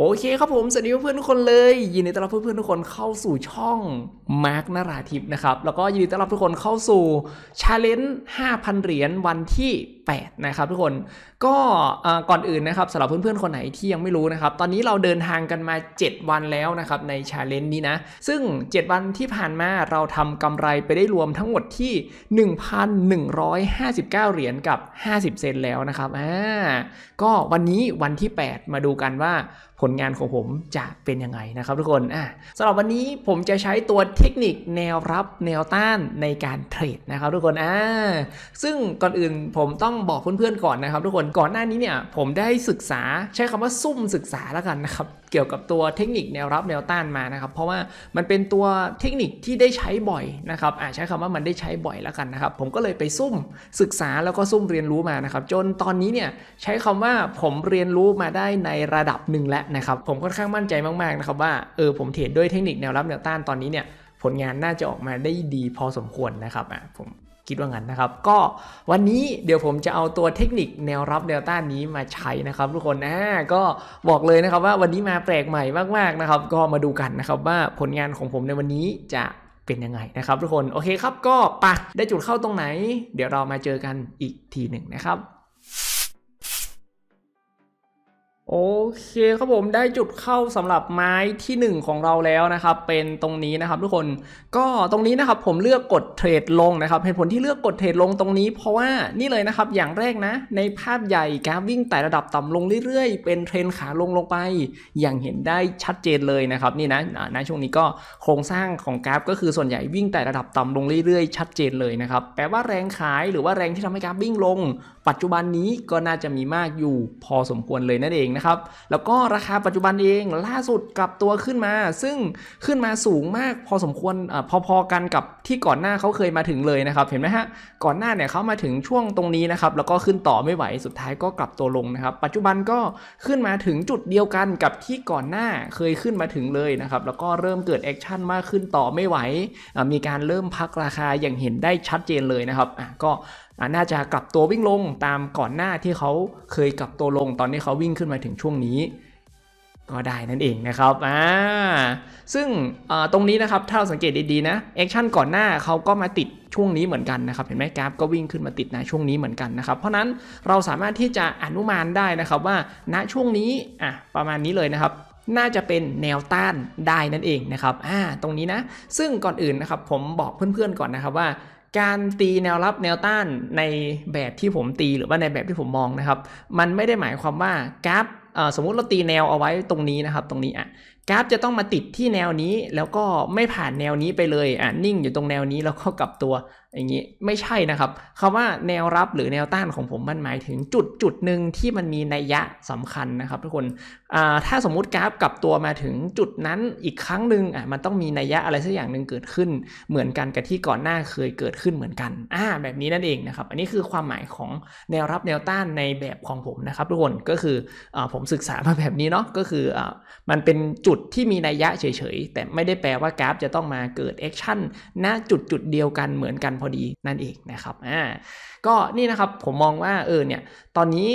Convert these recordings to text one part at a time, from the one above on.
โอเคครับผม สวัสดีเพื่อนทุกคนเลย ยินดีต้อนรับเพื่อนๆทุกคนเข้าสู่ช่องมาร์กนาราทิพนะครับ แล้วก็ยินดีต้อนรับทุกคนเข้าสู่ชาเลนจ์5,000 เหรียญวันที่8นะครับทุกคนก็ก่อนอื่นนะครับสำหรับเพื่อนๆ คนไหนที่ยังไม่รู้นะครับตอนนี้เราเดินทางกันมา 7 วันแล้วนะครับในชาเลนจ์นี้นะซึ่ง 7 วันที่ผ่านมาเราทำกำไรไปได้รวมทั้งหมดที่ 1,159 เหรียญกับ 50 เซนแล้วนะครับอ่าก็วันนี้วันที่ 8 มาดูกันว่าผลงานของผมจะเป็นยังไงนะครับทุกคนอ่ะสำหรับวันนี้ผมจะใช้ตัวเทคนิคแนวรับแนวต้านในการเทรดนะครับทุกคนอ่าซึ่งก่อนอื่นผมต้องบอกเพื่อนๆก่อนนะครับ ทุกคนก่อนหน้านี้เนี่ยผมได้ศึกษาใช้คำว่าซุ่มศึกษาแล้วกันนะครับเกี่ยวกับตัวเทคนิคแนวรับแนวต้านมานะครับเพราะว่ามันเป็นตัวเทคนิคที่ได้ใช้บ่อยนะครับอ่าใช้คำว่ามันได้ใช้บ่อยแล้วกันนะครับผมก็เลยไปซุ่มศึกษาแล้วก็ซุ่มเรียนรู้มานะครับจนตอนนี้เนี่ยใช้คำว่าผมเรียนรู้มาได้ในระดับหนึ่งแล้วนะครับ ผมค่อนข้างมั่นใจมากๆนะครับ ว่าเออผมเทรดด้วยเทคนิคแนวรับแนวต้านตอนนี้เนี่ยผลงานน่าจะออกมาได้ดีพอสมควรนะครับอ่ะผมคิดว่างั้นนะครับก็วันนี้เดี๋ยวผมจะเอาตัวเทคนิคแนวรับเดลต้านนี้มาใช้นะครับทุกคนนะก็บอกเลยนะครับว่าวันนี้มาแปลกใหม่มากๆนะครับก็มาดูกันนะครับ ว่าผลงานของผมในวันนี้จะเป็นยังไงนะครับทุกคนโอเคครับ ก็ปะได้จุดเข้าตรงไหนเดี๋ยวเรามาเจอกันอีกทีหนึ่งนะครับโอเคครับผมได้จุดเข้าสำหรับไม้ที่ 1 ของเราแล้วนะครับเป็นตรงนี้นะครับทุกคนก็ตรงนี้นะครับผมเลือกกดเทรดลงนะครับเหตุผลที่เลือกกดเทรดลงตรงนี้ เพราะว่านี่เลยนะครับอย่างแรกนะ ในภาพใหญ่กราฟวิ่งแต่ระดับต่ำลงเรื่อยๆ เป็นเทรนขาลงลงไป อย่างเห็นได้ชัดเจนเลยนะครับ นี่นะในช่วงนี้ก็โครงสร้างของกราฟก็คือส่วนใหญ่วิ่งแต่ระดับต่ำลงเรื่อยๆ ชัดเจนเลยนะครับแปลว่าแรงขายหรือว่าแรงที่ทำให้กราฟวิ่งลง ปัจจุบันนี้ก็น่าจะมีมากอยู่พอสมควรเลยนั่นเองนะครับแล้วก็ราคาปัจจุบันเองล่าสุดกลับตัวขึ้นมา ซึ่งขึ้นมาสูงมากพอสมควรอพอๆกันกับที่ก่อนหน้าเขาเคยมาถึงเลยนะครับ เห็นไหมฮะก่อนหน้าเนี่ยเขามาถึงช่วงตรงนี้นะครับ แล้วก็ขึ้นต่อไม่ไหวสุดท้ายก็กลับตัวลงนะครับ ปัจจุบันก็ขึ้นมาถึงจุดเดียวกันกับที่ก่อนหน้าเคยขึ้นมาถึงเลยนะครับ แล้วก็เริ่มเกิดแอคชั่นมากขึ้นต่อไม่ไหว มีการเริ่มพักราคาอย่างเห็นได้ชัดเจนเลยนะครับก็น่าจะกลับตัววิ่งลงตามก่อนหน้าที่เขาเคยกลับตัวลงตอนนี้เขาวิ่งขึ้นมาถึงช่วงนี้ ก็ได้นั่นเองนะครับอ่าซึ่งตรงนี้นะครับถ้าเราสังเกตดีๆนะแอคชั่นก่อนหน้าเขาก็มาติดช่วงนี้เหมือนกันนะครับเห็นไหมกราฟก็วิ่งขึ้นมาติดในช่วงนี้เหมือนกันนะครับ เพราะนั้นเราสามารถที่จะอนุมานได้นะครับว่าณช่วงนี้อ่ะประมาณนี้เลยนะครับ น่าจะเป็นแนวต้านได้นั่นเองนะครับอ่าตรงนี้นะ ซึ่งก่อนอื่นนะครับ ผมบอกเพื่อนๆก่อนนะครับว่าการตีแนวรับแนวต้านในแบบที่ผมตีหรือว่าในแบบที่ผมมองนะครับ มันไม่ได้หมายความว่ากราฟสมมุติเราตีแนวเอาไว้ตรงนี้นะครับตรงนี้อ่ะกราฟจะต้องมาติดที่แนวนี้ แล้วก็ไม่ผ่านแนวนี้ไปเลย อ่ะนิ่งอยู่ตรงแนวนี้แล้วก็กลับตัวอย่างนี้ไม่ใช่นะครับคำว่าแนวรับหรือแนวต้านของผมมันหมายถึงจุดจุดหนึ่งที่มันมีนัยยะสำคัญนะครับทุกคนถ้าสมมุติกราฟกลับตัวมาถึงจุดนั้นอีกครั้งหนึ่งมันต้องมีนัยยะอะไรสักอย่างหนึ่งเกิดขึ้น เหมือนกันกับที่ก่อนหน้าเคยเกิดขึ้นเหมือนกันอ่าแบบนี้นั่นเองนะครับอันนี้คือความหมายของแนวรับแนวต้านในแบบของผมนะครับทุกคนก็คืออผมศึกษามาแบบนี้เนาะก็คืออมันเป็นจุดที่มีนัยยะเฉยๆแต่ไม่ได้แปลว่ากราฟจะต้องมาเกิดแอคชั่นณจุดจุดเดียวกันเหมือนกันพดีนั่นเองนะครับอ่าก็นี่นะครับผมมองว่าเออเนี่ยตอนนี้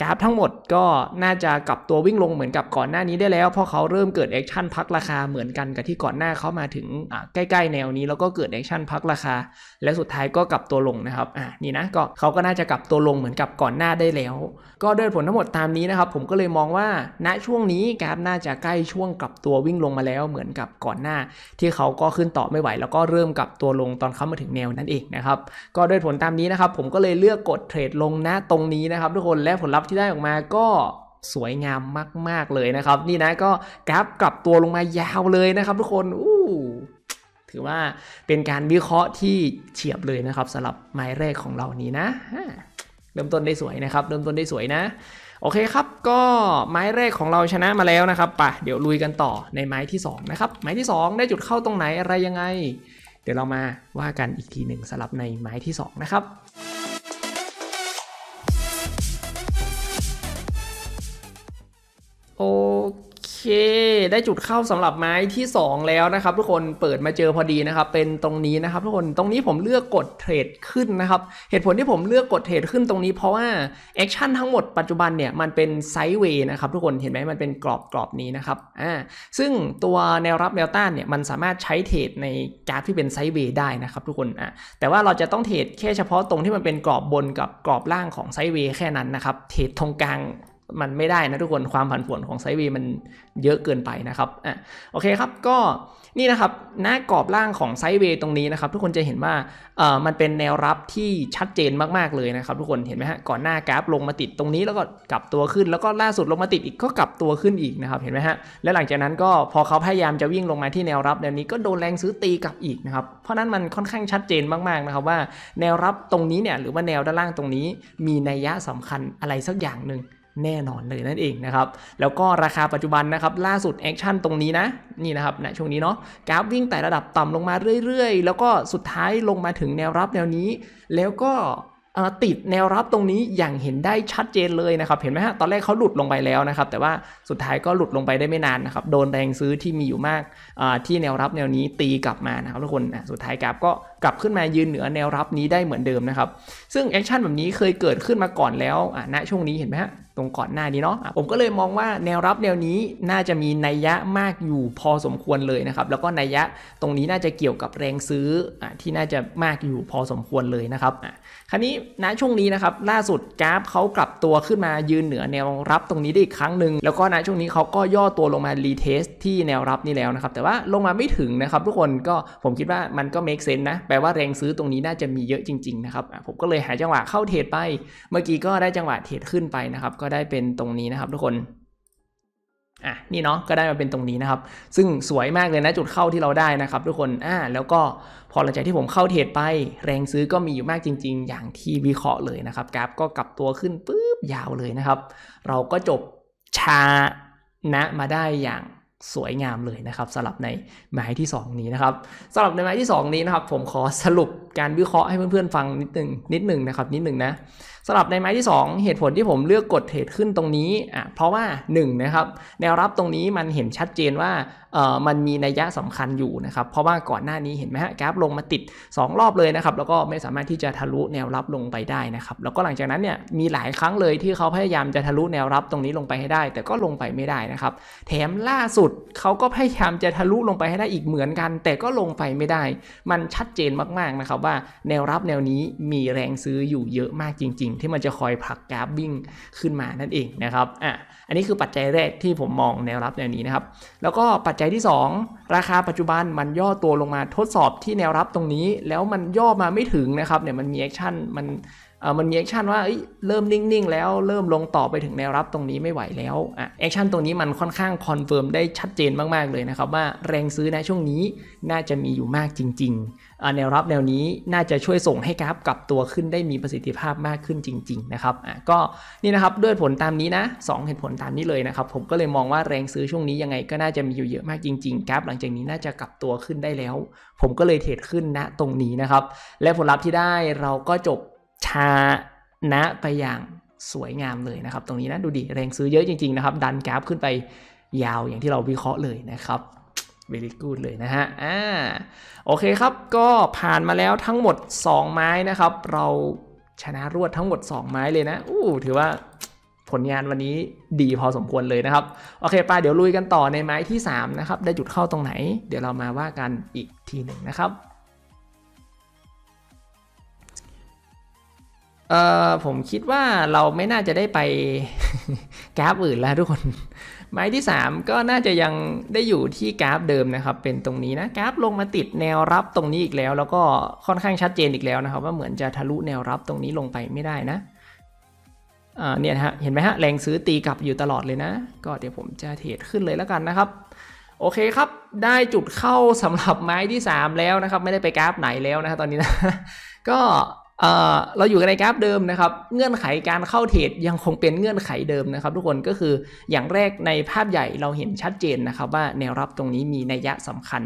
กราฟทั้งหมดก็น่าจะกลับตัววิ่งลงเหมือนกับก่อนหน้านี้ได้แล้วเพราะเขาเริ่มเกิดแอคชั่นพักราคาเหมือนกันกับที่ก่อนหน้าเขามาถึงใกล้ๆแนวนี้แล้วก็เกิดแอคชั่นพักราคาและสุดท้ายก็กลับตัวลงนะครับอ่านี่นะก็เขาก็น่าจะกลับตัวลงเหมือนกับก่อนหน้าได้แล้ว ก็ด้วยผลทั้งหมดตามนี้นะครับผมก็เลยมองว่าณช่วงนี้กราฟน่าจะใกล้ช่วงกลับตัววิ่งลงมาแล้วเหมือนกับก่อนหน้า ที่เขาก็ขึ้นต่อไม่ไหว แล้วก็เริ่มกลับตัวลงตอนเขามาถึงแนวนั่นเองนะครับก็ด้วยผลตามนี้นะครับผมก็เลยเลือกกดเทรดลงนะตรงนี้นะครับทุกคนและผลลัพธ์ที่ได้ออกมาก็สวยงามมาก ๆ เลยนะครับ นี่นะก็กราฟกลับตัวลงมายาวเลยนะครับ ทุกคนอู้ถือว่าเป็นการวิเคราะห์ที่เฉียบเลยนะครับสำหรับไม้แรกของเรานี้นะเริ่มต้นได้สวยนะครับ เริ่มต้นได้สวยนะโอเคครับก็ไม้แรกของเราชนะมาแล้วนะครับป่ะเดี๋ยวลุยกันต่อในไม้ที่2นะครับไม้ที่ 2 ได้จุดเข้าตรงไหนอะไรยังไง เดี๋ยวเรามาว่ากันอีกทีหนึ่งสำหรับในไม้ที่ 2 นะครับเคได้จุดเข้าสำหรับไม้ที่ 2 แล้วนะครับ ทุกคนเปิดมาเจอพอดีนะครับเป็นตรงนี้นะครับทุกคนตรงนี้ผมเลือกกดเทรดขึ้นนะครับเหตุผลที่ผมเลือกกดเทรดขึ้นตรงนี้ เพราะว่าแอคชั่นทั้งหมดปัจจุบันเนี่ยมันเป็นไซด์เวย์นะครับทุกคนเห็นไหมมันเป็นกรอบกรอบนี้นะครับอ่าซึ่งตัวแนวรับแนวต้านเนี่ยมันสามารถใช้เทรดในกราฟที่เป็นไซด์เวย์ได้นะครับ ทุกคนอ่าแต่ว่าเราจะต้องเทรดแค่เฉพาะตรงที่มันเป็นกรอบบนกับกรอบล่างของไซด์เวย์แค่นั้นนะครับเทรดตรงกลางมันไม่ได้นะทุกคนความผันผวนของไซด์เวย์มันเยอะเกินไปนะครับอ่ะโอเคครับก็นี่นะครับหน้ากรอบล่างของไซด์เวย์ตรงนี้นะครับทุกคนจะเห็นว่าเอ่อมันเป็นแนวรับที่ชัดเจนมากๆเลยนะครับทุกคนเห็นไหมฮะก่อนหน้ากราฟลงมาติดตรงนี้ แล้วก็กลับตัวขึ้น แล้วก็ล่าสุดลงมาติดอีกก็กลับตัวขึ้นอีกนะครับเห็นไหมฮะและหลังจากนั้นก็พอเขาพยายามจะวิ่งลงมาที่แนวรับแนวนี้ก็โดนแรงซื้อตีกลับอีกนะครับเพราะนั้นมันค่อนข้างชัดเจนมากๆนะครับ ว่าแนวรับตรงนี้เนี่ยหรือว่าแนวด้านล่างตรงนี้มีนัยยะสำคัญอะไรสักอย่างหนึ่งแน่นอนเลยนั่นเองนะครับ แล้วก็ราคาปัจจุบันนะครับล่าสุดแอคชั่นตรงนี้นะนี่นะครับณนช่วงนี้เนาะกราฟวิ่งแต่ระดับต่ำลงมาเรื่อยๆ แล้วก็สุดท้ายลงมาถึงแนวรับแนวนี้ แล้วก็ติดแนวรับตรงนี้อย่างเห็นได้ชัดเจนเลยนะครับเห็นไหมฮะตอนแรกเขาหลุดลงไปแล้วนะครับ แต่ว่าสุดท้ายก็หลุดลงไปได้ไม่นานนะครับโดนแรงซื้อที่มีอยู่มากที่แนวรับแนวนี้ตีกลับมานะครับทุกคนสุดท้ายกราฟก็กลับขึ้นมายืนเหนือแนวรับนี้ได้เหมือนเดิมนะครับซึ่งแอคชั่นแบบนี้เคยเกิดขึ้นมาก่อนแล้วณช่วงนี้เห็นไหมฮะตรงก่อนหน้านี้เนาะผมก็เลยมองว่าแนวรับแนวนี้น่าจะมีนัยยะมากอยู่พอสมควรเลยนะครับแล้วก็นัยยะตรงนี้น่าจะเกี่ยวกับแรงซื้ออที่น่าจะมากอยู่พอสมควรเลยนะครับคราวนี้ณช่วงนี้นะครับล่าสุดกราฟเขากลับตัวขึ้นมายืนเหนือแนวรับตรงนี้ได้อีกครั้งหนึ่งแล้วก็ณช่วงนี้เขาก็ย่อตัวลงมารีเทสที่แนวรับนี่แล้วนะครับ แต่ว่าลงมาไม่ถึงนะครับ ทุกคนก็ผมคิดว่ามันก็ make sense นะ แปลว่าแรงซื้อตรงนี้น่าจะมีเยอะจริงๆนะครับผมก็เลยหาจังหวะเข้าเทรดไป เมื่อกี้ก็ได้จังหวะเทรดขึ้นไปนะครับก็ได้เป็นตรงนี้นะครับทุกคน อ่ะนี่เนาะก็ได้มาเป็นตรงนี้นะครับ ซึ่งสวยมากเลยนะจุดเข้าที่เราได้นะครับทุกคน อ่า แล้วก็พอหลังจากที่ผมเข้าเทรดไป แรงซื้อก็มีอยู่มากจริง ๆ อย่างที่วิเคราะห์เลยนะครับกราฟก็กลับตัวขึ้นปุ๊บยาวเลยนะครับ เราก็จบชานะ มาได้อย่างสวยงามเลยนะครับสำหรับในหมายที่ 2 นี้นะครับสำหรับในหมายที่ 2 นี้นะครับ ผมขอสรุปการวิเคราะห์ให้เพื่อนๆฟังนิดหนึ่งนิดหนึ่งนะครับ นิดหนึ่งนะสำหรับในไม้ที่ 2 เหตุผลที่ผมเลือกกดเทรดขึ้นตรงนี้อ่ะเพราะว่า1นะครับแนวรับตรงนี้มันเห็นชัดเจนว่าเอ่อมันมีนัยยะสำคัญอยู่นะครับเพราะว่าก่อนหน้านี้เห็นไหมฮะกราฟลงมาติด 2 รอบเลยนะครับแล้วก็ไม่สามารถที่จะทะลุแนวรับลงไปได้นะครับแล้วก็หลังจากนั้นเนี่ยมีหลายครั้งเลยที่เขาพยายามจะทะลุแนวรับตรงนี้ลงไปให้ได้ แต่ก็ลงไปไม่ได้นะครับแถมล่าสุดเขาก็พยายามจะทะลุลงไปให้ได้อีกเหมือนกัน แต่ก็ลงไปไม่ได้ มันชัดเจนมากๆนะครับว่าแนวรับแนวนี้มีแรงซื้ออยู่เยอะมากจริงงที่มันจะคอยผลักกราฟวิ่งขึ้นมานั่นเองนะครับ อ่ะ อันนี้คือปัจจัยแรกที่ผมมองแนวรับแนวนี้นะครับ แล้วก็ปัจจัยที่ 2 ราคาปัจจุบันมันย่อตัวลงมาทดสอบที่แนวรับตรงนี้ แล้วมันย่อมาไม่ถึงนะครับเนี่ยมันมีแอคชั่นมันมันมีแอคชั่นว่า เริ่มนิ่ง ๆ แล้ว เริ่มลงต่อไปถึงแนวรับตรงนี้ไม่ไหวแล้ว อ่ะแอคชั่นตรงนี้มันค่อนข้างคอนเฟิร์มได้ชัดเจนมากๆเลยนะครับ ว่าแรงซื้อในช่วงนี้น่าจะมีอยู่มากจริงๆ แนวรับแนวนี้น่าจะช่วยส่งให้กราฟกลับตัวขึ้นได้มีประสิทธิภาพมากขึ้นจริง ๆ นะครับอ่ะก็นี่นะครับด้วยผลตามนี้นะ 2 เหตุผลตามนี้เลยนะครับ ผมก็เลยมองว่าแรงซื้อช่วงนี้ยังไง ก็น่าจะมีอยู่เยอะมากจริงๆกราฟหลังจากนี้น่าจะกลับตัวขึ้นได้แล้ว ผมก็เลยเทรดขึ้นณนะตรงนี้นะครับ และผลลัพธ์ที่ได้เราก็จบชนะ ไปอย่างสวยงามเลย นะครับ ตรงนี้นะดูดิแรงซื้อเยอะจริง ๆ นะครับ ดัน กราฟ ขึ้นไปยาวอย่างที่เราวิเคราะห์เลยนะครับเบลิกูดเลยนะฮะอ่าโอเคครับก็ผ่านมาแล้วทั้งหมด 2 ไม้นะครับ เราชนะรวดทั้งหมด 2 ไม้เลยนะ อู้ถือว่าผลงานวันนี้ดีพอสมควรเลยนะครับ โอเคปาเดี๋ยวลุยกันต่อในไม้ที่3นะครับได้จุดเข้าตรงไหนเดี๋ยวเรามาว่ากันอีกทีหนึ่งนะครับเออผมคิดว่าเราไม่น่าจะได้ไปแกราฟอื่นแล้วทุกคน ไม้ที่ 3 ก็น่าจะยังได้อยู่ที่กราฟเดิมนะครับ เป็นตรงนี้นะ กราฟลงมาติดแนวรับตรงนี้อีกแล้ว แล้วก็ค่อนข้างชัดเจนอีกแล้วนะครับ ว่าเหมือนจะทะลุแนวรับตรงนี้ลงไปไม่ได้นะเนี่ยฮะเห็นไหมฮะแรงซื้อตีกลับอยู่ตลอดเลยนะ ก็เดี๋ยวผมจะเทรดขึ้นเลยแล้วกันนะครับ โอเคครับได้จุดเข้าสำหรับไม้ที่ 3 แล้วนะครับ ไม่ได้ไปกราฟไหนแล้วนะตอนนี้นะ ก็เราอยู่กันในกราฟเดิมนะครับ เงื่อนไขการเข้าเทรดยังคงเป็นเงื่อนไขเดิมนะครับ ทุกคนก็คืออย่างแรกในภาพใหญ่เราเห็นชัดเจนนะครับว่าแนวรับตรงนี้มีนัยยะสำคัญ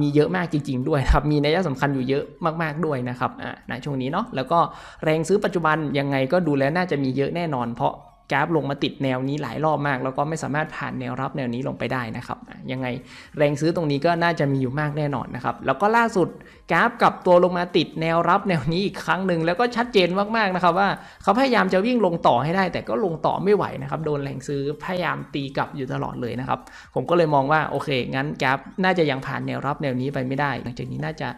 มีเยอะมากจริงๆด้วยครับมีนัยยะสำคัญอยู่เยอะมากๆด้วยนะครับในช่วงนี้เนาะแล้วก็แรงซื้อปัจจุบันยังไงก็ดูแล้วน่าจะมีเยอะแน่นอนเพราะกราฟลงมาติดแนวนี้หลายรอบมาก แล้วก็ไม่สามารถผ่านแนวรับแนวนี้ลงไปได้นะครับยังไงแรงซื้อตรงนี้ก็น่าจะมีอยู่มากแน่นอนนะครับแล้วก็ล่าสุดกราฟกลับตัวลงมาติดแนวรับแนวนี้อีกครั้งหนึ่งแล้วก็ชัดเจนมากๆนะครับ ว่าเขาพยายามจะวิ่งลงต่อให้ได้ แต่ก็ลงต่อไม่ไหวนะครับโดนแรงซื้อพยายามตีกลับอยู่ตลอดเลยนะครับผมก็เลยมองว่าโอเค งั้นกราฟ น่าจะยังผ่านแนวรับแนวนี้ไปไม่ได้หลังจากนี้น่าจะ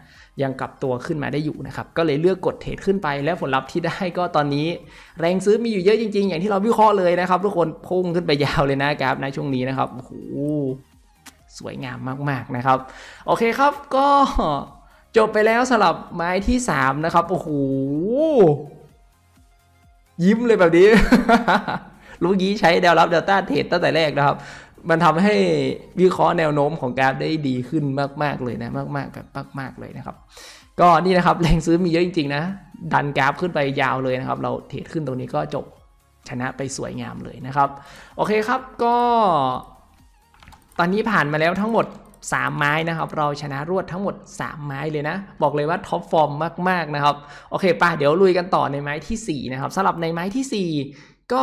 ยังกลับตัวขึ้นมาได้อยู่นะครับ ก็เลยเลือกกดเทรดขึ้นไปแล้วผลลัพธ์ที่ได้ก็ตอนนี้แรงซื้อมีอยู่เยอะจริง ๆ อย่างที่เราวิเคราะห์เลยนะครับทุกคนพุ่งขึ้นไปยาวเลยนะครับในช่วงนี้นะครับ โอ้โหสวยงามมากๆนะครับ โอเคครับก็จบไปแล้วสำหรับไม้ที่3นะครับโอ้โหยิ้มเลยแบบนี้รู้ยี้ใช้แนวรับเดลต้าเทรดตั้งแต่แรกนะครับมันทำให้วิเคราะห์แนวโน้มของกราฟได้ดีขึ้นมาก ๆเลยนะ มากๆแบบมากๆเลยนะครับ ก็นี่นะครับแรงซื้อมีเยอะจริง ๆ นะ ดันกราฟขึ้นไปยาวเลยนะครับ เราเทรดขึ้นตรงนี้ก็จบชนะไปสวยงามเลยนะครับ โอเคครับก็ ตอนนี้ผ่านมาแล้วทั้งหมด 3 ไม้นะครับ เราชนะรวดทั้งหมด 3 ไม้เลยนะ บอกเลยว่าท็อปฟอร์มมากๆนะครับโอเคป่ะเดี๋ยวลุยกันต่อในไม้ที่4นะครับสำหรับในไม้ที่4ก็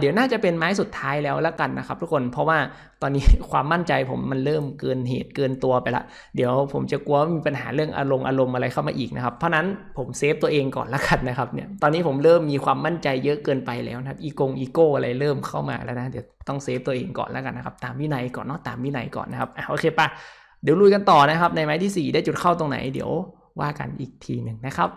เดี๋ยวน่าจะเป็นไม้สุดท้ายแล้วละกันนะครับทุกคนเพราะว่าตอนนี้ความมั่นใจผมมันเริ่มเกินเหตุเกินตัวไปละเดี๋ยวผมจะกลัวมีปัญหาเรื่องอารมณ์อารมณ์อะไรเข้ามาอีกนะครับเพราะนั้นผมเซฟตัวเองก่อนละกันนะครับเนี่ยตอนนี้ผมเริ่มมีความมั่นใจเยอะเกินไปแล้วนะครับอีกงอีโก้ อะไรเริ่มเข้ามาแล้วนะเดี๋ยวต้องเซฟตัวเองก่อนละกันนะครับตามวินัยก่อนเนาะตามวินัยก่อนนะครับโอเคปะเดี๋ยวลุยกันต่อนะครับ ในไม้ที่ 4 ได้จุดเข้าตรงไหน เดี๋ยวว่ากันอีกทีหนึ่งนะครับ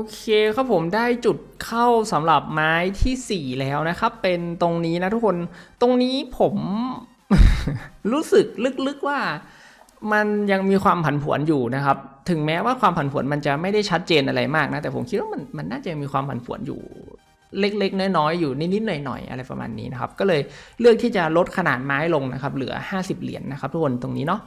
อเคครับผมได้จุดเข้าสำหรับไม้ที่4แล้วนะครับ เป็นตรงนี้นะทุกคนตรงนี้ผมรู้สึกลึกๆว่า มันยังมีความผันผวนอยู่นะครับ ถึงแม้ว่าความผันผวนมันจะไม่ได้ชัดเจนอะไรมากนะแต่ผมคิดว่ามันมันน่าจะมีความผันผวนอยู่ เล็กๆ น้อยๆอยู่นิดๆหน่อยๆ อะไรประมาณนี้นะครับ ก็เลยเลือกที่จะลดขนาดไม้ลงนะครับ เหลือ 50 เหรียญนนะครับ ทุกคนตรงนี้เนาะ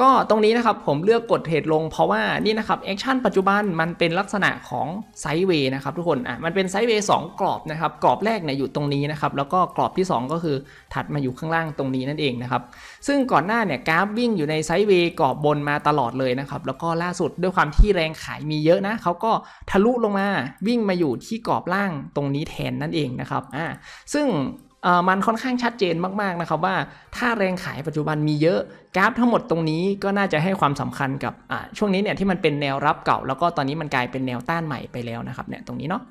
ก็ตรงนี้นะครับผมเลือกกดเทรดลงเพราะว่านี่นะครับแอคชั่นปัจจุบันมันเป็นลักษณะของไซด์เวย์นะครับทุกคนอ่ะมันเป็นไซด์เวย์สกรอบนะครับกรอบแรกเนี่ยอยู่ตรงนี้นะครับแล้วก็กรอบที่ 2 ก็คือถัดมาอยู่ข้างล่างตรงนี้นั่นเองนะครับซึ่งก่อนหน้าเนี่ยกราฟวิ่งอยู่ในไซด์เวย์กรอบบนมาตลอดเลยนะครับแล้วก็ล่าสุดด้วยความที่แรงขายมีเยอะนะเขาก็ทะลุลงมาวิ่งมาอยู่ที่กรอบล่างตรงนี้แทนนั่นเองนะครับอ่าซึ่งมันค่อนข้างชัดเจนมากๆนะครับว่าถ้าแรงขายปัจจุบันมีเยอะ กราฟทั้งหมดตรงนี้ก็น่าจะให้ความสำคัญกับช่วงนี้เนี่ยที่มันเป็นแนวรับเก่าแล้วก็ตอนนี้มันกลายเป็นแนวต้านใหม่ไปแล้วนะครับเนี่ยตรงนี้เนาะ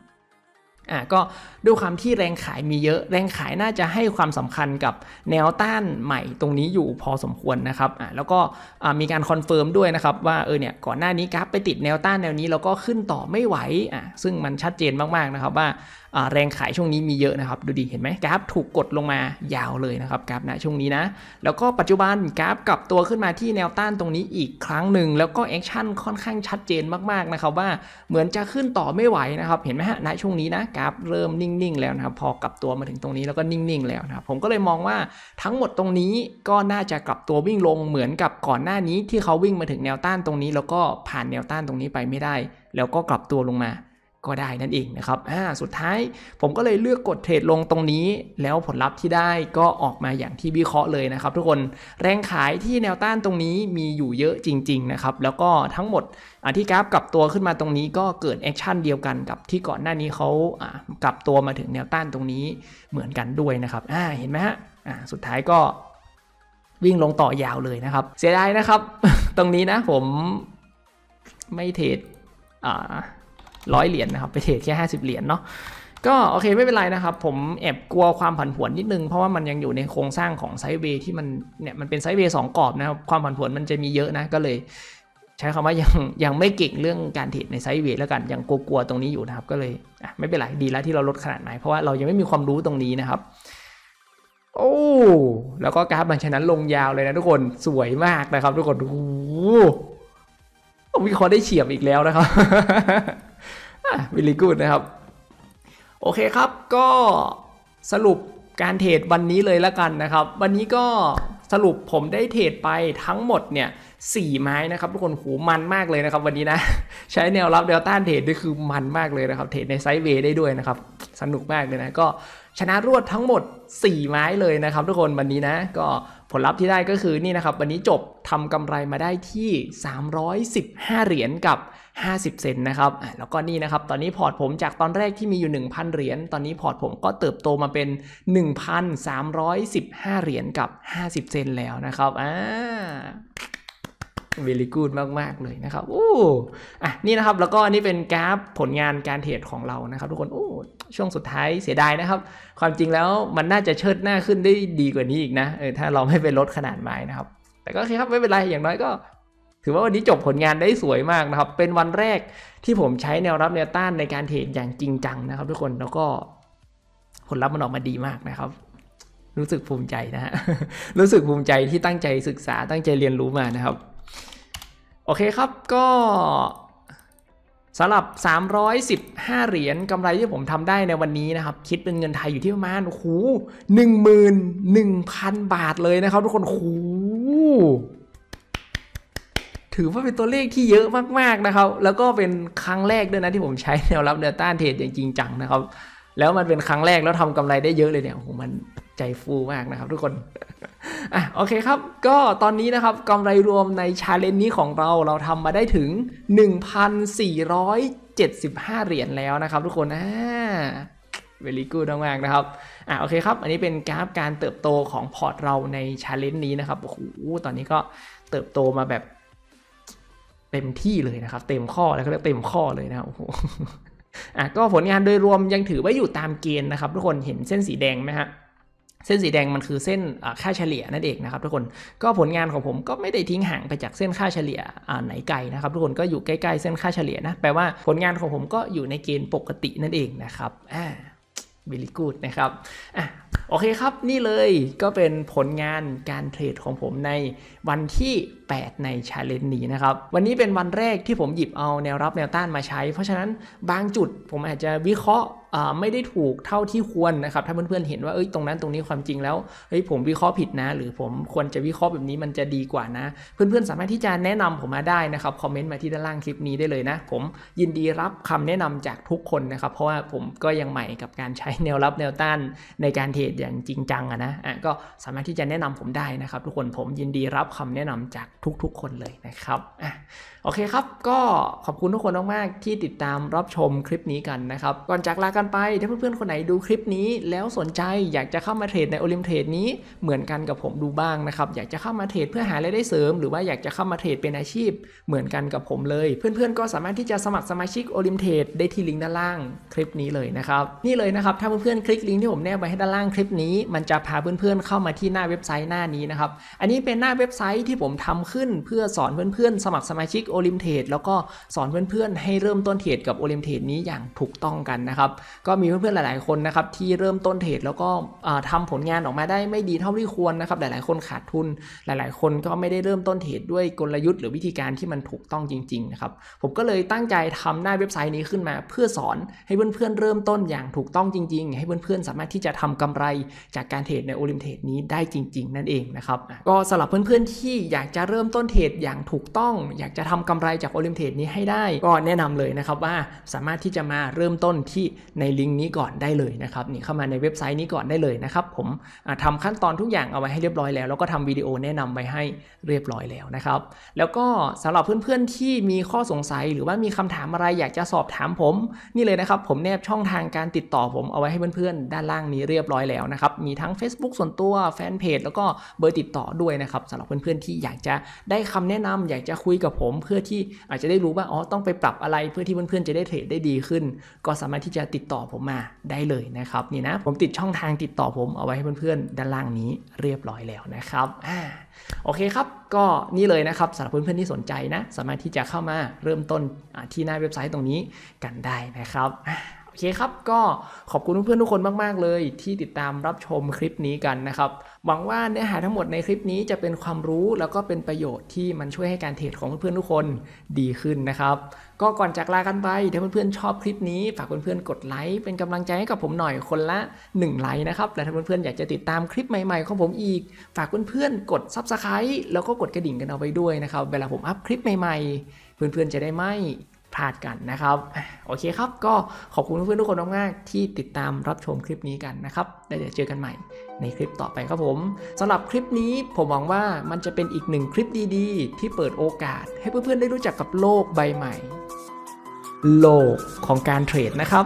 อ่ะก็ด้วยความที่แรงขายมีเยอะ แรงขายน่าจะให้ความสำคัญกับแนวต้านใหม่ตรงนี้อยู่พอสมควรนะครับอ่ะแล้วก็มีการคอนเฟิร์มด้วยนะครับว่าเออเนี่ยก่อนหน้านี้กราฟไปติดแนวต้านแนวนี้ แล้วก็ขึ้นต่อไม่ไหวอ่ะซึ่งมันชัดเจนมากๆนะครับ ว่าแรงขายช่วงนี้มีเยอะนะครับดูดีเห็นไหมกราฟถูกกดลงมายาวเลยนะครับกราฟณช่วงนี้นะ แล้วก็ปัจจุบันกราฟกลับตัวขึ้นมาที่แนวต้านตรงนี้อีกครั้งหนึ่งแล้วก็แอคชั่นค่อนข้างชัดเจนมากๆนะครับว่าเหมือนจะขึ้นต่อไม่ไหวนะครับเห็นไหมฮะณช่วงนี้นะราฟเริ่มนิ่งๆแล้วนะครับพอกลับตัวมาถึงตรงนี้แล้วก็นิ่งๆ แล้วนะครับผมก็เลยมองว่าทั้งหมดตรงนี้ก็น่าจะกลับตัววิ่งลงเหมือนกับก่อนหน้านี้ที่เขาวิ่งมาถึงแนวต้านตรงนี้แล้วก็ผ่านแนวต้านตรงนี้ไปไม่ได้แล้วก็กลับตัวลงมาก็ได้นั่นเองนะครับ อ่า สุดท้ายผมก็เลยเลือกกดเทรดลงตรงนี้ แล้วผลลัพธ์ที่ได้ก็ออกมาอย่างที่วิเคราะห์เลยนะครับ ทุกคนแรงขายที่แนวต้านตรงนี้มีอยู่เยอะจริงๆนะครับ แล้วก็ทั้งหมดที่กราฟกลับตัวขึ้นมาตรงนี้ก็เกิดแอคชั่นเดียวกันกับที่ก่อนหน้านี้เขากลับตัวมาถึงแนวต้านตรงนี้เหมือนกันด้วยนะครับ อ่า เห็นไหมฮะ อ่า สุดท้ายก็วิ่งลงต่อยาวเลยนะครับ เสียดายนะครับ ตรงนี้นะผมไม่เทรด อ่าร้อยเหรียญนนะครับไปเทรดแค่ห้าสิบเหรียญเนาะก็โอเคไม่เป็นไรนะครับ ผมแอบกลัวความผันผวนนิดนึง เพราะว่ามันยังอยู่ในโครงสร้างของไซด์เวที่มันเนี่ยมันเป็นไซด์เวสองกรอบนะครับความผันผวนมันจะมีเยอะนะ ก็เลย ใช้คำว่ายังยังไม่เก่งเรื่องการเทรดในไซด์เวแล้วกันยังกลัวๆตรงนี้อยู่นะครับ ก็เลยอ่ะไม่เป็นไรดีแล้วที่เราลดขนาดไหนเพราะว่าเรายังไม่มีความรู้ตรงนี้นะครับ โอ้แล้วก็กราฟหลังชานั้นลงยาวเลยนะทุกคนสวยมากนะครับทุกคนโอ้มีคนได้เฉียบอีกแล้วนะครับวิลลี่กูดนะครับ โอเคครับก็สรุปการเทรดวันนี้เลยละกันนะครับ วันนี้ก็สรุปผมได้เทรดไปทั้งหมดเนี่ยสี่ไม้นะครับ ทุกคนหูมันมากเลยนะครับ วันนี้นะ ใช้แนวรับเดลต้านเทรดด้วยคือมันมากเลยนะครับ เทรดในไซด์เวย์ได้ด้วยนะครับสนุกมากเลยนะก็ชนะรวดทั้งหมด 4 ไม้เลยนะครับ ทุกคนวันนี้นะ ก็ผลลัพธ์ที่ได้ก็คือนี่นะครับ วันนี้จบทำกำไรมาได้ที่315เหรียญกับ50เซนนะครับแล้วก็นี่นะครับตอนนี้พอร์ตผมจากตอนแรกที่มีอยู่ 1,000 เหรียญตอนนี้พอร์ตผมก็เติบโตมาเป็น1,315เหรียญกับ 50 เซนแล้วนะครับอ่าเวลิกูดมากๆเลยนะครับโอ้อ่ะนี่นะครับแล้วก็อันนี้เป็นกราฟผลงานการเทรดของเรานะครับ ทุกคนโอ้ช่วงสุดท้ายเสียดายนะครับ ความจริงแล้วมันน่าจะเชิดหน้าขึ้นได้ดีกว่านี้อีกนะเออถ้าเราไม่ไปลดขนาดไม้นะครับแต่ก็โอเคครับไม่เป็นไรอย่างน้อยก็ถือว่าวันนี้จบผลงานได้สวยมากนะครับ เป็นวันแรกที่ผมใช้แนวรับแนวต้านในการเทรดอย่างจริงจังนะครับ ทุกคน แล้วก็ผลลัพธ์มันออกมาดีมากนะครับ รู้สึกภูมิใจนะฮะ รู้สึกภูมิใจที่ตั้งใจศึกษาตั้งใจเรียนรู้มานะครับ โอเคครับ ก็สำหรับ 315 เหรียญกำไรที่ผมทำได้ในวันนี้นะครับ คิดเป็นเงินไทยอยู่ที่ประมาณโอ้โหนึ่งหมื่นหนึ่งพันบาทเลยนะครับทุกคนโอ้ถือว่าเป็นตัวเลขที่เยอะมากๆ นะครับ แล้วก็เป็นครั้งแรกด้วยนะ ที่ผมใช้แนวรับเดลต้านเทรดอย่างจริงจังนะครับ แล้วมันเป็นครั้งแรกแล้วทำกำไรได้เยอะเลยเนี่ย โอ้โหมันใจฟูมากนะครับ ทุกคนอ่ะโอเคครับ ก็ตอนนี้นะครับกำไรรวมในชาเลนจ์นี้ของเรา เราทำมาได้ถึง 1,475 เหรียญแล้วนะครับทุกคนอ่าเวลิกูดมากๆนะครับอ่ะโอเคครับ อันนี้เป็นกราฟการเติบโตของพอร์ตเราในชาเลนจ์นี้นะครับ โอ้โห ตอนนี้ก็เติบโตมาแบบเต็มที่เลยนะครับ เต็มข้อแล้วก็เรียกเต็มข้อเลยนะครับโอ้โหอ่ะก็ผลงานโดยรวมยังถือว่าอยู่ตามเกณฑ์นะครับ ทุกคนเห็นเส้นสีแดงไหมฮะเส้นสีแดงมันคือเส้นค่าเฉลี่ยนั่นเองนะครับทุกคนก็ผลงานของผมก็ไม่ได้ทิ้งห่างไปจากเส้นค่าเฉลี่ยไหนไกลนะครับทุกคนก็อยู่ใกล้ๆเส้นค่าเฉลี่ยนะแปลว่าผลงานของผมก็อยู่ในเกณฑ์ปกตินั่นเองนะครับอ่าบิลลี่กูดนะครับ อ่ะ โอเคครับ นี่เลยก็เป็นผลงานการเทรดของผมในวันที่ 8 ในชาเลนจ์นี้นะครับ วันนี้เป็นวันแรกที่ผมหยิบเอาแนวรับแนวต้านมาใช้ เพราะฉะนั้นบางจุดผมอาจจะวิเคราะห์ไม่ได้ถูกเท่าที่ควรนะครับถ้าเพื่อนๆเห็นว่าเอ้ยตรงนั้นตรงนี้ความจริงแล้วเฮ้ยผมวิเคราะห์ผิดนะ หรือผมควรจะวิเคราะห์แบบนี้มันจะดีกว่านะ เพื่อนๆสามารถที่จะแนะนำผมมาได้นะครับคอมเมนต์มาที่ด้านล่างคลิปนี้ได้เลยนะ ผมยินดีรับคำแนะนำจากทุกคนนะครับ เพราะว่าผมก็ยังใหม่กับการใช้แนวรับแนวต้านในการเทรดอย่างจริงจังนะอ่ะก็สามารถที่จะแนะนำผมได้นะครับ ทุกคนผมยินดีรับคำแนะนำจากทุกๆคนเลยนะครับอ่ะโอเคครับก็ขอบคุณทุกคนมากๆที่ติดตามรับชมคลิปนี้กันนะครับก่อนจากลากันกันไปถ้าเพื่อนๆ คนไหนดูคลิปนี้แล้วสนใจอยากจะเข้ามาเทรดในโอลิมเทรดนี้เหมือนกันกับผมดูบ้างนะครับ อยากจะเข้ามาเทรดเพื่อหารายได้เสริม หรือว่าอยากจะเข้ามาเทรดเป็นอาชีพ เหมือนกันกับผมเลย เพื่อนๆก็สามารถที่จะสมัครสมาชิกโอลิมเทรดได้ที่ลิงก์ด้านล่างคลิปนี้เลยนะครับ นี่เลยนะครับถ้าเพื่อนๆคลิกลิงก์ที่ผมแนบไว้ให้ด้านล่างคลิปนี้มันจะพาเพื่อนๆเข้ามาที่หน้าเว็บไซต์หน้านี้นะครับอันนี้เป็นหน้าเว็บไซต์ที่ผมทำขึ้นเพื่อสอนเพื่อนๆ สมัครสมาชิกโอลิมเทรดแล้วก็สอนเพื่อนๆให้เริ่มต้นเทรดกับโอลิมเทรดนี้อย่างถูกต้องกันนะครับก็มีเพื่อนๆหลายๆคนนะครับที่เริ่มต้นเทรดแล้วก็ทำผลงานออกมาได้ไม่ดีเท่าที่ควรนะครับหลายๆคนขาดทุน หลาย ๆคนก็ไม่ได้เริ่มต้นเทรดด้วยกลยุทธ์หรือวิธีการที่มันถูกต้องจริงๆนะครับผมก็เลยตั้งใจทำหน้าเว็บไซต์นี้ขึ้นมาเพื่อสอน ให้เพื่อนๆ เริ่มต้นอย่างถูกต้องจริงๆ ให้เพื่อนๆ สามารถที่จะทำกำไรจากการเทรดในโอลิมเทรดนี้ได้จริง ๆ นั่นเองนะครับก็สำหรับเพื่อนๆที่อยากจะเริ่มต้นเทรดอย่างถูกต้อง อยากจะทำกำไรจากโอลิมเทรดนี้ให้ได้ ก็แนะนำเลยนะครับว่าสามารถที่จะมาเริ่มต้นที่ในลิงก์นี้ก่อนได้เลยนะครับนี่เข้ามาในเว็บไซต์นี้ก่อนได้เลยนะครับ ผมทำขั้นตอนทุกอย่างเอาไว้ให้เรียบร้อยแล้ว แล้วก็ทำวิดีโอแนะนำไปให้เรียบร้อยแล้วนะครับแล้วก็สำหรับเพื่อนๆ ที่มีข้อสงสัย หรือว่ามีคำถามอะไรอยากจะสอบถามผมนี่เลยนะครับ ผมแนบช่องทางการติดต่อผมเอาไว้ให้เพื่อนๆ ด้านล่างนี้เรียบร้อยแล้วนะครับมีทั้ง Facebook ส่วนตัวแฟนเพจแล้วก็เบอร์ติดต่อด้วยนะครับสำหรับเพื่อนๆที่อยากจะได้คำแนะนำ อยากจะคุยกับผม เพื่อที่อาจจะได้รู้ว่าอ๋อต้องไปปรับอะไรเพื่อที่เพื่อนๆ จะได้เทรดได้ดีขึ้น ก็สามารถที่จะติดต่อผมมาได้เลยนะครับ นี่นะผมติดช่องทางติดต่อผมเอาไว้ให้เพื่อนๆ ด้านล่างนี้เรียบร้อยแล้วนะครับอ่าโอเคครับก็นี่เลยนะครับสำหรับเพื่อนๆที่สนใจนะ สามารถที่จะเข้ามาเริ่มต้นที่หน้าเว็บไซต์ตรงนี้กันได้นะครับเคครับก็ขอบคุณเพื่อนทุกคนมากๆ เลยที่ติดตามรับชมคลิปนี้กันนะครับหวังว่าเนื้อหาทั้งหมดในคลิปนี้จะเป็นความรู้แล้วก็เป็นประโยชน์ที่มันช่วยให้การเทรดของเพื่อนๆทุกคนดีขึ้นนะครับ ก็ก่อนจากลากันไป ถ้าเพื่อนๆชอบคลิปนี้ ฝากเพื่อนๆกดไลค์เป็นกำลังใจให้กับผมหน่อยคนละ1ไลค์นะครับและถ้าเพื่อนๆอยากจะติดตามคลิปใหม่ๆ ของผมอีกฝากเพื่อนๆกดซับสไครต์แล้วก็กดกระดิ่งกันเอาไว้ด้วยนะครับเวลาผมอัพคลิปใหม่ๆ เพื่อนๆจะได้ไม่พลาดกันนะครับ โอเคครับก็ขอบคุณเพื่อนทุกคนมากๆที่ติดตามรับชมคลิปนี้กันนะครับแล้วเดี๋ยวเจอกันใหม่ในคลิปต่อไปครับผมสำหรับคลิปนี้ผมหวังว่ามันจะเป็นอีกหนึ่งคลิปดีๆ ที่เปิดโอกาสให้เพื่อนๆ ได้รู้จักกับโลกใบใหม่ โลกของการเทรดนะครับ